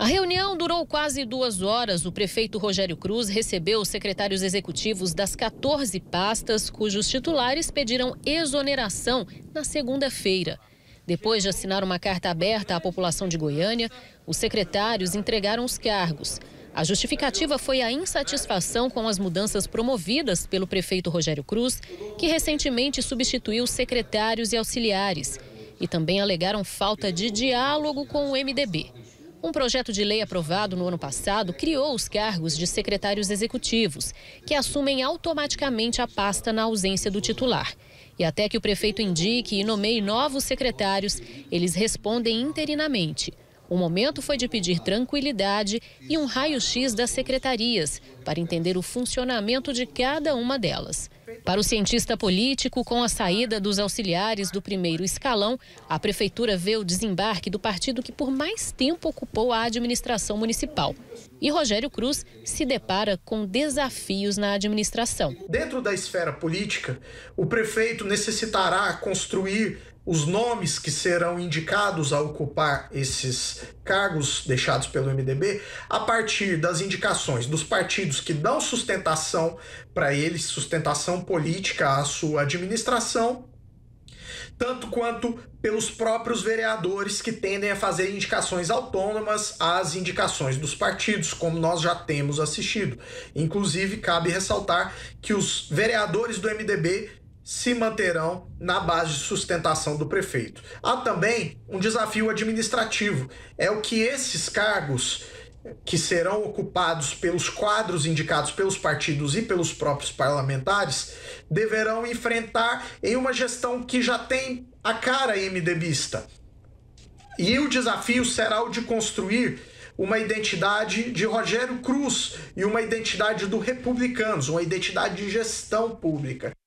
A reunião durou quase duas horas. O prefeito Rogério Cruz recebeu os secretários executivos das 14 pastas, cujos titulares pediram exoneração na segunda-feira. Depois de assinar uma carta aberta à população de Goiânia, os secretários entregaram os cargos. A justificativa foi a insatisfação com as mudanças promovidas pelo prefeito Rogério Cruz, que recentemente substituiu secretários e auxiliares. E também alegaram falta de diálogo com o MDB. Um projeto de lei aprovado no ano passado criou os cargos de secretários executivos, que assumem automaticamente a pasta na ausência do titular. E até que o prefeito indique e nomeie novos secretários, eles respondem interinamente. O momento foi de pedir tranquilidade e um raio-x das secretarias, para entender o funcionamento de cada uma delas. Para o cientista político, com a saída dos auxiliares do primeiro escalão, a prefeitura vê o desembarque do partido que por mais tempo ocupou a administração municipal. E Rogério Cruz se depara com desafios na administração. Dentro da esfera política, o prefeito necessitará construir os nomes que serão indicados a ocupar esses cargos deixados pelo MDB a partir das indicações dos partidos que dão sustentação para eles, sustentação política à sua administração, tanto quanto pelos próprios vereadores que tendem a fazer indicações autônomas às indicações dos partidos, como nós já temos assistido. Inclusive, cabe ressaltar que os vereadores do MDB se manterão na base de sustentação do prefeito. Há também um desafio administrativo: é o que esses cargos que serão ocupados pelos quadros indicados pelos partidos e pelos próprios parlamentares deverão enfrentar em uma gestão que já tem a cara MDBista. E o desafio será o de construir uma identidade de Rogério Cruz e uma identidade do Republicanos, uma identidade de gestão pública.